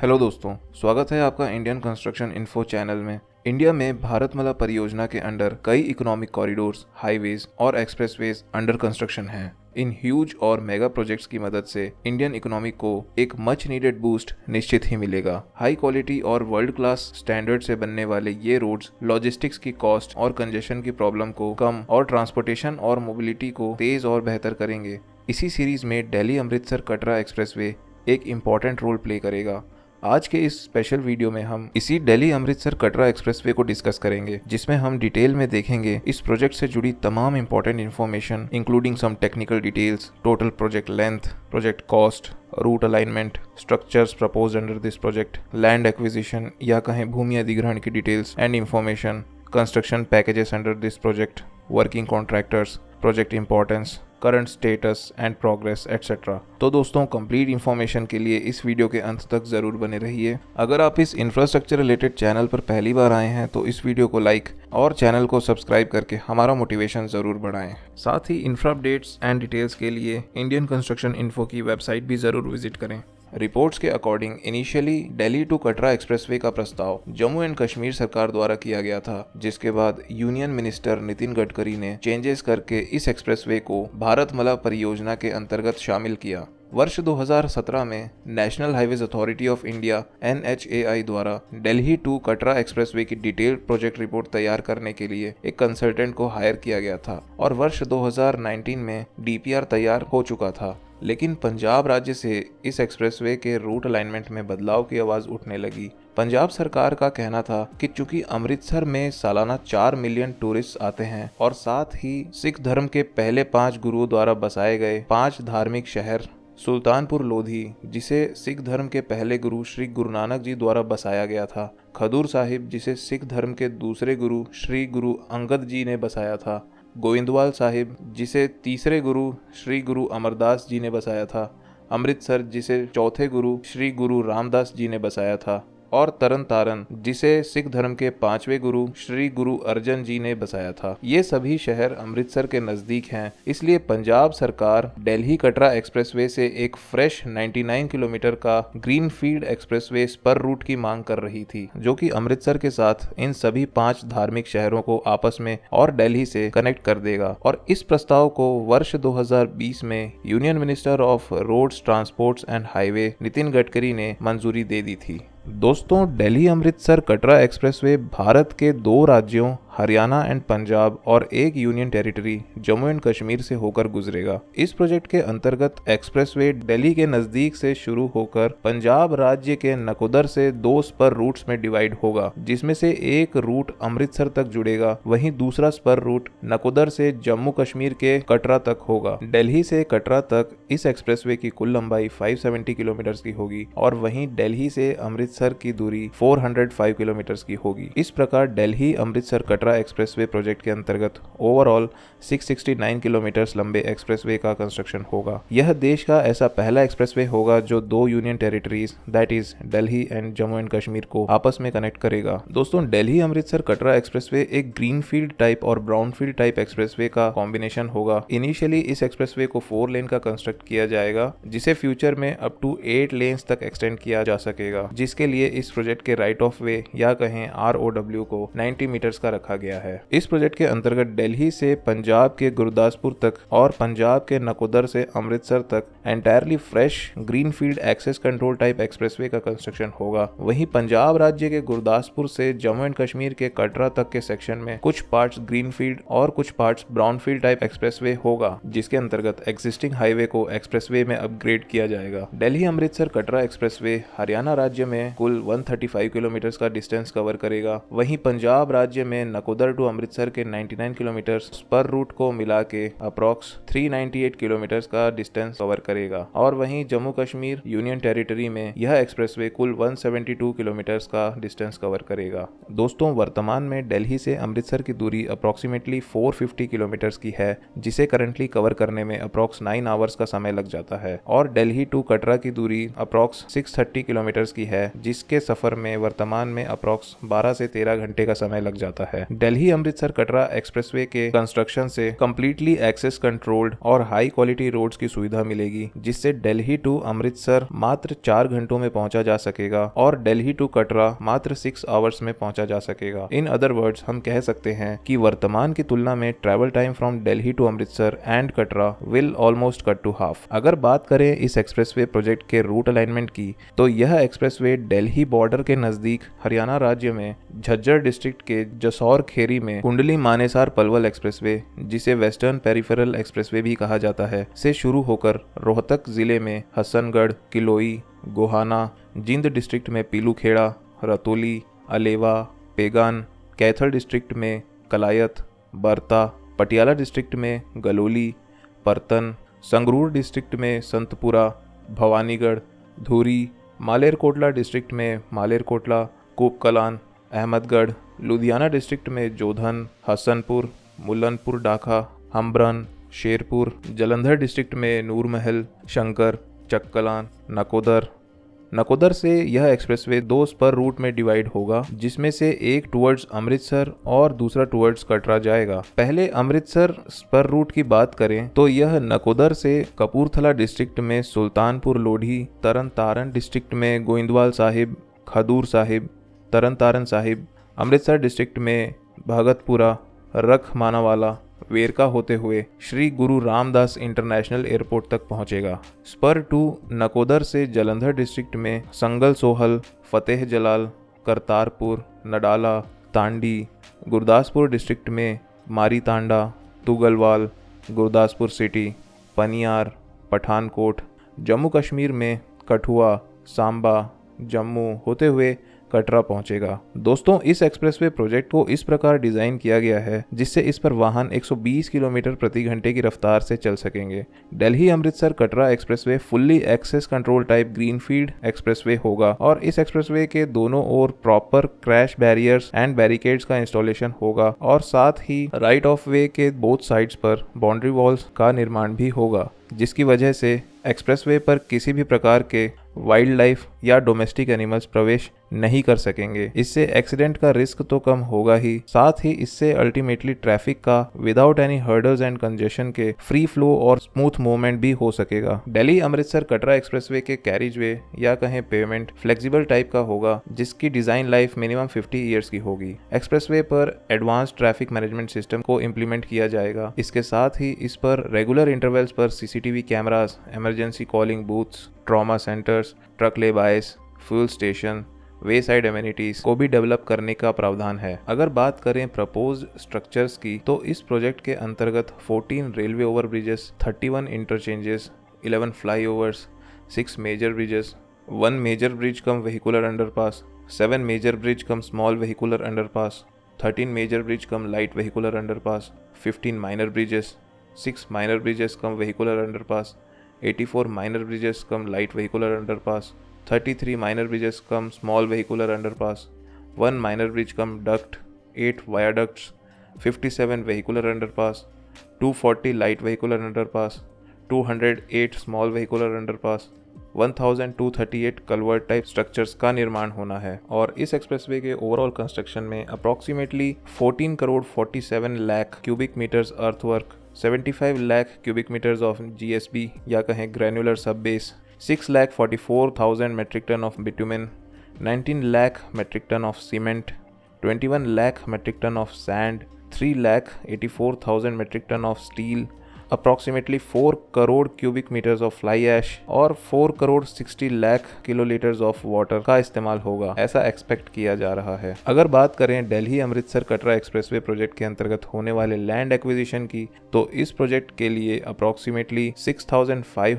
Hello दोस्तों स्वागत है आपका इंडियन कंस्ट्रक्शन इन्फो चैनल में इंडिया में भारतमाला परियोजना के अंडर कई इकोनॉमिक कॉरिडोर्स हाईवेज और एक्सप्रेसवेज अंडर कंस्ट्रक्शन हैं। इन ह्यूज और मेगा प्रोजेक्ट्स की मदद से इंडियन इकोनॉमी को एक मच नीडेड बूस्ट निश्चित ही मिलेगा हाई क्वालिटी और वर्ल्ड क्लास स्टैंडर्ड से बनने वाले ये रोड्स लॉजिस्टिक्स की कॉस्ट और कंजेशन की प्रॉब्लम को कम और ट्रांसपोर्टेशन और मोबिलिटी को तेज और बेहतर करेंगे इसी सीरीज में दिल्ली अमृतसर कटरा एक्सप्रेसवे एक इम्पॉर्टेंट रोल प्ले करेगा आज के इस स्पेशल वीडियो में हम इसी दिल्ली अमृतसर कटरा एक्सप्रेसवे को डिस्कस करेंगे जिसमें हम डिटेल में देखेंगे इस प्रोजेक्ट से जुड़ी तमाम important information including some technical details total project length project cost route alignment structures propose under this project land acquisition या कहें भूमि अधिग्रहण की details and information construction packages under this project working contractors project importance current status and progress etcetera तो दोस्तों complete information के लिए इस वीडियो के अंत तक ज़रूर बने रहिए अगर आप इस इंफ्रास्ट्रक्चर रिलेटेड चैनल पर पहली बार आए हैं तो इस वीडियो को लाइक और चैनल को सब्सक्राइब करके हमारा मोटिवेशन ज़रूर बढ़ाएं साथ ही इंफ्रा अपडेट्स एंड डिटेल्स के लिए इंडियन कंस्ट्रक्शन इन्फो की वेबसाइट भी ज़रूर विजिट करें रिपोर्ट्स के according initially Delhi to Katra expressway का प्रस्ताव जम्मू एंड कश्मीर सरकार द्वारा किया गया था जिसके बाद यूनियन मिनिस्टर नितिन गडकरी ने चेंजेस करके इस एक्सप्रेसवे को मला परियोजना के अंतर्गत शामिल किया वर्ष 2017 में National Highways Authority of India N द्वारा दिल्ली टू कटरा एक्सप्रेसवे की डिटेल्ड प्रोजेक्ट रिपोर्ट तैयार करने के लिए एक कंसल्टेंट को हायर किया गया था और वर्ष 2019 में डीपीआर तैयार हो चुका था लेकिन पंजाब राज्य से इस एक्सप्रेसवे के रूट अलाइनमेंट में बदलाव की आवाज उठने लगी पंजाब सरकार का कहना था कि चूंकि अमृतसर में सालाना चार मिलियन टूरिस्ट आते हैं और साथ ही सिख धर्म के पहले पांच गुरुओं द्वारा बसाए गए पांच धार्मिक शहर सुल्तानपुर लोधी जिसे सिख धर्म के पहले गुरु श्री गुरु नानक जी द्वारा बसाया गया था खदूर साहिब जिसे सिख धर्म के दूसरे गुरु श्री गुरु अंगद जी ने बसाया था गोविंदवाल साहिब जिसे तीसरे गुरु श्री गुरु अमरदास जी ने बसाया था अमृतसर जिसे चौथे गुरु श्री गुरु रामदास जी ने बसाया था और तरन तारन जिसे सिख धर्म के पांचवे गुरु श्री गुरु अर्जन जी ने बसाया था ये सभी शहर अमृतसर के नजदीक हैं इसलिए पंजाब सरकार दिल्ली कटरा एक्सप्रेसवे से एक फ्रेश 99 किलोमीटर का ग्रीन फील्ड एक्सप्रेस पर रूट की मांग कर रही थी जो की अमृतसर के साथ इन सभी पांच धार्मिक शहरों को आपस में और दिल्ली से कनेक्ट कर देगा और इस प्रस्ताव को वर्ष 2020 में union minister of roads transports and highway Nitin Gadkari ने मंजूरी दे दी थी दोस्तों दिल्ली अमृतसर कटरा एक्सप्रेसवे भारत के दो राज्यों हरियाणा एंड पंजाब और एक union territory Jammu and Kashmir से होकर गुजरेगा इस प्रोजेक्ट के अंतर्गत एक्सप्रेसवे दिल्ली के नजदीक से शुरू होकर पंजाब राज्य के नकोदर से दो स्पर रूट्स में डिवाइड होगा जिसमें से एक रूट अमृतसर तक जुड़ेगा वहीं दूसरा स्पर रूट नकोदर से जम्मू कश्मीर के कटरा तक होगा दिल्ली से कटरा तक इस एक्सप्रेस की कुल लंबाई फाइव किलोमीटर की होगी और वही दिल्ली से अमृतसर की दूरी 405 किलोमीटर की होगी इस प्रकार दिल्ली अमृतसर कटरा चतरा एक्सप्रेसवे प्रोजेक्ट के अंतर्गत ओवरऑल 669 किलोमीटर लंबे एक्सप्रेसवे का कंस्ट्रक्शन होगा यह देश का ऐसा पहला एक्सप्रेसवे होगा जो दो union territories that is Delhi and Jammu and Kashmir को आपस में कनेक्ट करेगा दोस्तों दिल्ली अमृतसर कटरा एक्सप्रेसवे एक फील्ड टाइप और ब्राउनफील्ड टाइप एक्सप्रेसवे का कॉम्बिनेशन होगा इनिशियली इस एक्सप्रेसवे को फोर लेन का कंस्ट्रक्ट किया जाएगा जिसे फ्यूचर में अप टू एट लेन तक एक्सटेंड किया जा सकेगा जिसके लिए इस प्रोजेक्ट के राइट ऑफ वे या कहें आर को 90 मीटर्स का रखा गया है इस प्रोजेक्ट के अंतर्गत दिल्ली से पंजाब के गुरदासपुर तक और पंजाब के नकोदर से अमृतसर तक entirely fresh field access control type express का कंस्ट्रक्शन होगा वही पंजाब राज्य के गुरदासपुर से जम्मू एंड कश्मीर के कटरा तक के सेक्शन में कुछ पार्ट ग्रीन फील्ड और कुछ ब्राउन ब्राउनफील्ड टाइप एक्सप्रेस होगा जिसके अंतर्गत एग्जिस्टिंग हाईवे को एक्सप्रेस में अपग्रेड किया जाएगा दिल्ली अमृतसर कटरा एक्सप्रेस हरियाणा राज्य में कुल 135 किलोमीटर का डिस्टेंस कवर करेगा वहीं पंजाब राज्य में नकोदर टू अमृतसर के 99 किलोमीटर पर रूट को मिला के अप्रोक्स 398 किलोमीटर का डिस्टेंस कवर करेगा और वहीं जम्मू कश्मीर यूनियन टेरिटरी में यह एक्सप्रेस कुल 172 किलोमीटर का डिस्टेंस कवर करेगा दोस्तों वर्तमान में दिल्ली से अमृतसर की दूरी अप्रोक्सीमेटली 450 किलोमीटर की है जिसे करंटली कवर करने में अप्रोक्स 9 आवर्स का समय लग जाता है और दिल्ली टू कटरा की दूरी अप्रोक्स 630 किलोमीटर की है जिसके सफर में वर्तमान में अप्रोक्स 12 से 13 घंटे का समय लग जाता है दिल्ली अमृतसर कटरा एक्सप्रेसवे के कंस्ट्रक्शन से कम्प्लीटली एक्सेस कंट्रोल्ड और हाई क्वालिटी रोड की सुविधा मिलेगी जिससे दिल्ली टू अमृतसर मात्र चार घंटों में पहुंचा जा सकेगा और दिल्ली टू कटरा मात्र सिक्स आवर्स में पहुंचा जा सकेगा इन अदर वर्ड्स हम कह सकते हैं कि वर्तमान की तुलना में travel time from Delhi to Amritsar and Katra will almost cut to half अगर बात करें इस एक्सप्रेसवे प्रोजेक्ट के रूट अलाइनमेंट की तो यह एक्सप्रेसवे डेल्ही बॉर्डर के नजदीक हरियाणा राज्य में झज्जर डिस्ट्रिक्ट के जसौर और खेरी में कुंडली मानेसार पलवल एक्सप्रेसवे जिसे वेस्टर्न पेरिफेरल एक्सप्रेसवे भी कहा जाता है से शुरू होकर रोहतक जिले में हसनगढ़ किलोई गोहाना जिंद डिस्ट्रिक्ट में पीलूखेड़ा रतोली अलेवा पेगान कैथल डिस्ट्रिक्ट में कलायत बर्ता पटियाला डिस्ट्रिक्ट में गलोली परतन संगरूर डिस्ट्रिक्ट में संतपुरा भवानीगढ़ धूरी मालेरकोटला डिस्ट्रिक्ट में मालेरकोटला कोपकलान अहमदगढ़ लुधियाना डिस्ट्रिक्ट में जोधन हसनपुर मुलनपुर डाका हम्बरन शेरपुर जलंधर डिस्ट्रिक्ट में नूर महल शंकर चक्कलान नकोदर नकोदर से यह एक्सप्रेसवे दो स्पर रूट में डिवाइड होगा जिसमें से एक टुवर्ड्स अमृतसर और दूसरा टुवर्ड्स कटरा जाएगा पहले अमृतसर स्पर रूट की बात करें तो यह नकोदर से कपूरथला डिस्ट्रिक्ट में सुल्तानपुर लोधी तरन तारण डिस्ट्रिक्ट में गोइंदवाल साहिब खदूर साहिब तरन तारण साहिब अमृतसर डिस्ट्रिक्ट में भगतपुरा रख मानावाला वेरका होते हुए श्री गुरु रामदास इंटरनेशनल एयरपोर्ट तक पहुंचेगा स्पर टू नकोदर से जलंधर डिस्ट्रिक्ट में संगल सोहल फतेह जलाल करतारपुर नडाला तांडी गुरदासपुर डिस्ट्रिक्ट में मारी तांडा तुगलवाल गुरदासपुर सिटी पनियार पठानकोट जम्मू कश्मीर में कठुआ सांबा जम्मू होते हुए कटरा पहुंचेगा दोस्तों इस एक्सप्रेसवे प्रोजेक्ट को इस प्रकार डिजाइन किया गया है जिससे इस पर वाहन 120 किलोमीटर प्रति घंटे की रफ्तार से चल सकेंगे Delhi Amritsar Katra expressway fully access control type greenfield expressway होगा और इस एक्सप्रेसवे के दोनों ओर proper crash barriers and barricades का इंस्टॉलेशन होगा और साथ ही राइट ऑफ वे के बोथ साइड्स पर बाउंड्री वॉल्स का निर्माण भी होगा जिसकी वजह से एक्सप्रेसवे पर किसी भी प्रकार के वाइल्ड लाइफ या डोमेस्टिक एनिमल्स प्रवेश नहीं कर सकेंगे इससे एक्सीडेंट का रिस्क तो कम होगा ही साथ ही इससे अल्टीमेटली ट्रैफिक का without any hurdles and congestion के फ्री फ्लो और स्मूथ मूवमेंट भी हो सकेगा दिल्ली अमृतसर कटरा एक्सप्रेसवे के कैरिज वे या कहें पेमेंट फ्लेक्सिबल टाइप का होगा जिसकी design life minimum fifty years की होगी एक्सप्रेस पर एडवांस ट्रैफिक मैनेजमेंट सिस्टम को इम्प्लीमेंट किया जाएगा इसके साथ ही इस पर रेगुलर इंटरवेल्स पर CC CCTV cameras emergency calling booths trauma centres truck ले lay-bys fuel station wayside amenities को भी डेवलप करने का प्रावधान है अगर बात करें प्रपोज स्ट्रक्चर्स की तो इस प्रोजेक्ट के अंतर्गत 14 railway over bridges 31 interchanges 11 flyovers six major bridges one major bridge cum vehicular underpass seven major bridge cum small vehicular underpass 13 major bridge cum light vehicular underpass 15 minor bridges six minor bridges cum vehicular under pass eighty four minor bridges cum light vehicular under pass thirty three minor bridges cum small vehicular under pass one minor bridge cum duct eight viaducts fifty seven vehicular under pass two forty light vehicular under pass two hundred eight small vehicular under pass one thousand two thirty eight culvert type structures का निर्माण होना है और इस expressway के overall construction में approximately fourteen crore forty seven lakh cubic metres earthwork 75 lakh cubic metres of GSB या कहें granular sub base six lakh forty four thousand metric tonne of bitumen nineteen lakh metric tonne of cement twenty one lakh metric tonne of sand three lakh eighty four thousand metric tonne of steel approximately 4 crore cubic metres of fly ash और 4 crore 60 lakh kilolitre of water का इस्तेमाल होगा ऐसा expect किया जा रहा है अगर बात करें दिल्ली अमृतसर कटरा एक्सप्रेस प्रोजेक्ट के अंतर्गत होने वाले लैंड एक्विजिशन की तो इस प्रोजेक्ट के लिए अप्रोक्सीमेटली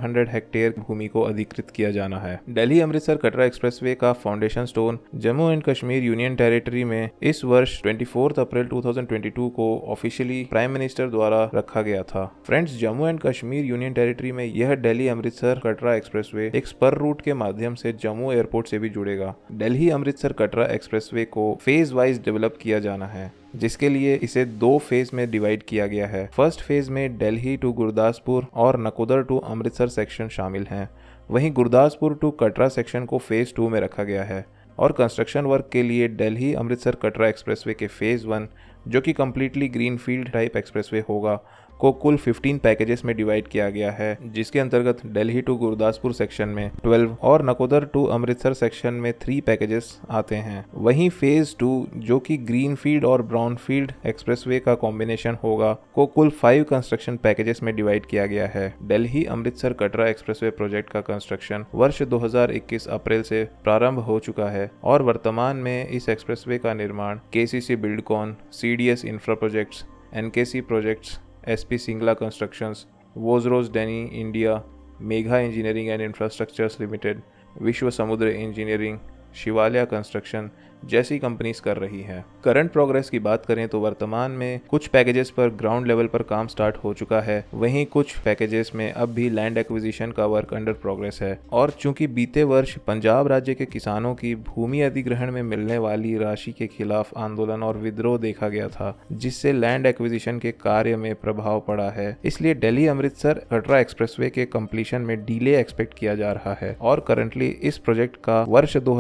हंड्रेड हेक्टेयर भूमि को अधिकृत किया जाना है दिल्ली अमृतसर कटरा वे का foundation stone Jammu and Kashmir union territory में इस वर्ष 24 अप्रैल टू को ऑफिशियली प्राइम मिनिस्टर द्वारा रखा गया था friend friends Jammu and Kashmir union territory में यह दिल्ली अमृतसर कटरा एक्सप्रेस एक स्पर रूट के माध्यम से जम्मू एयरपोर्ट से भी जुड़ेगा दिल्ली अमृतसर कटरा एक्सप्रेस को फेज वाइज डेवलप किया जाना है जिसके लिए इसे दो फेज में डिवाइड किया गया है फर्स्ट फेज में दिल्ली टू गुरदासपुर और नकोदर टू अमृतसर सेक्शन शामिल हैं वहीं गुरदासपुर टू कटरा सेक्शन को फेज टू में रखा गया है और कंस्ट्रक्शन वर्क के लिए दिल्ली अमृतसर कटरा एक्सप्रेसवे के फेज़ वन जो कि completely green field type expressway होगा को कुल 15 पैकेजेस में डिवाइड किया गया है जिसके अंतर्गत दिल्ली टू गुरदासपुर सेक्शन में 12 और नकोदर टू अमृतसर सेक्शन में थ्री पैकेजेस आते हैं वहीं फेज टू जो कि ग्रीनफील्ड और ब्राउनफील्ड एक्सप्रेसवे का कॉम्बिनेशन होगा को कुल फाइव कंस्ट्रक्शन पैकेजेस में डिवाइड किया गया है दिल्ली अमृतसर कटरा एक्सप्रेस प्रोजेक्ट का कंस्ट्रक्शन वर्ष 2021 अप्रैल से प्रारंभ हो चुका है और वर्तमान में इस एक्सप्रेस का निर्माण KCC Buildcon CDS Infra Projects NKC Projects SP Singla Constructions, Vosros Dani India, Megha Engineering and Infrastructures Limited, Vishwa Samudra Engineering, Shivalya Construction जैसी कंपनीज कर रही है करंट प्रोग्रेस की बात करें तो वर्तमान में कुछ पैकेजेस पर ग्राउंड लेवल पर काम स्टार्ट हो चुका है वहीं कुछ पैकेजेस में अब भी लैंड एक्विजिशन का वर्क अंडर प्रोग्रेस है और चूंकि बीते वर्ष पंजाब राज्य के किसानों की भूमि अधिग्रहण में मिलने वाली राशि के खिलाफ आंदोलन और विद्रोह देखा गया था जिससे लैंड एक्विजिशन के कार्य में प्रभाव पड़ा है इसलिए डेली अमृतसर कटरा एक्सप्रेस के कम्प्लीशन में डीले एक्सपेक्ट किया जा रहा है और करंटली इस प्रोजेक्ट का वर्ष दो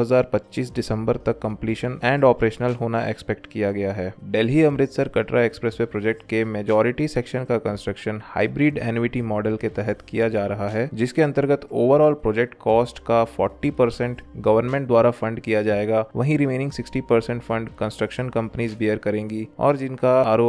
दिसंबर तक कम्प्लीट कंप्लीशन एंड ऑपरेशनल होना एक्सपेक्ट किया गया है दिल्ली अमृतसर कटरा एक्सप्रेस प्रोजेक्ट के मेजोरिटी सेक्शन का कंस्ट्रक्शन हाइब्रिड एनविटी मॉडल के तहत किया जा रहा है जिसके अंतर्गत ओवरऑल प्रोजेक्ट कॉस्ट का 40 परसेंट गवर्नमेंट द्वारा फंड किया जाएगा वहीं remaining 60 percent fund construction companies bear करेंगी और जिनका R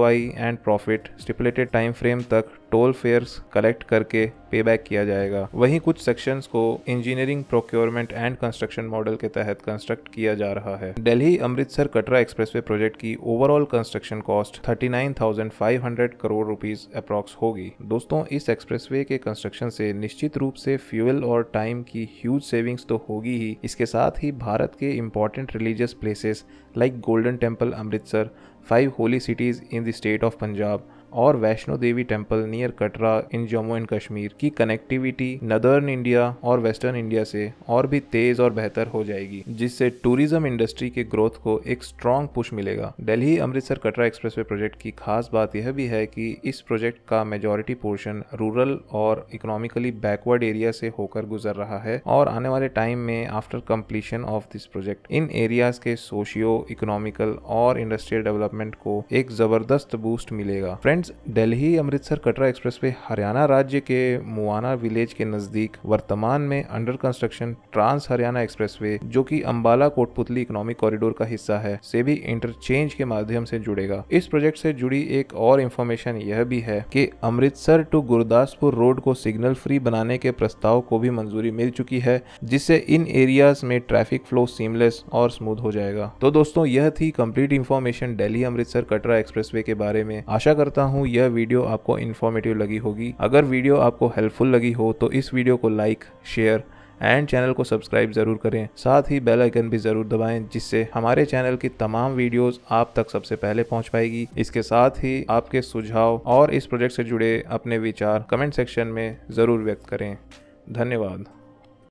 and profit stipulated time frame तक टोल फेयर्स कलेक्ट करके पे बैक किया जाएगा वहीं कुछ सेक्शंस को engineering procurement and construction model के तहत कंस्ट्रक्ट किया जा रहा है दिल्ली अमृतसर कटरा एक्सप्रेसवे प्रोजेक्ट की overall construction cost 39,500 crore rupees approx होगी दोस्तों इस एक्सप्रेस के कंस्ट्रक्शन से निश्चित रूप से फ्यूल और टाइम की ह्यूज सेविंग्स तो होगी ही इसके साथ ही भारत के important religious places like golden temple Amritsar five holy cities in the state of Punjab और Vaishno Devi temple near Katra in Jammu and Kashmir की कनेक्टिविटी नदर्न इंडिया और वेस्टर्न इंडिया से और भी तेज और बेहतर हो जाएगी जिससे टूरिज्म इंडस्ट्री के ग्रोथ को एक स्ट्रॉन्ग पुश मिलेगा दिल्ली अमृतसर कटरा एक्सप्रेस प्रोजेक्ट की खास बात यह भी है कि इस प्रोजेक्ट का मेजोरिटी पोर्शन रूरल और इकोनॉमिकली बैकवर्ड एरिया से होकर गुजर रहा है और आने वाले टाइम में after completion of this project in areas के सोशियो इकोनॉमिकल और इंडस्ट्रियल डेवलपमेंट को एक जबरदस्त बूस्ट मिलेगा friend friends Delhi Amritsar Katra express Haryana राज्य के मुआना विलेज के नजदीक वर्तमान में under construction trans Haryana expressway जो कि अंबाला कोटपुतली इकोनॉमिक कॉरिडोर का हिस्सा है से भी इंटरचेंज के माध्यम से जुड़ेगा इस प्रोजेक्ट से जुड़ी एक और इन्फॉर्मेशन यह भी है कि अमृतसर टू गुरदासपुर रोड को सिग्नल फ्री बनाने के प्रस्ताव को भी मंजूरी मिल चुकी है जिससे इन एरियाज में ट्रैफिक फ्लो सीमलेस और स्मूथ हो जाएगा तो दोस्तों यह थी complete information Delhi Amritsar Katra expressway के बारे में आशा करता हूँ हूँ यह वीडियो आपको इन्फॉर्मेटिव लगी होगी अगर वीडियो आपको हेल्पफुल लगी हो तो इस वीडियो को लाइक शेयर एंड चैनल को सब्सक्राइब जरूर करें साथ ही बेल आइकन भी जरूर दबाएं जिससे हमारे चैनल की तमाम वीडियोस आप तक सबसे पहले पहुंच पाएगी इसके साथ ही आपके सुझाव और इस प्रोजेक्ट से जुड़े अपने विचार कमेंट सेक्शन में ज़रूर व्यक्त करें धन्यवाद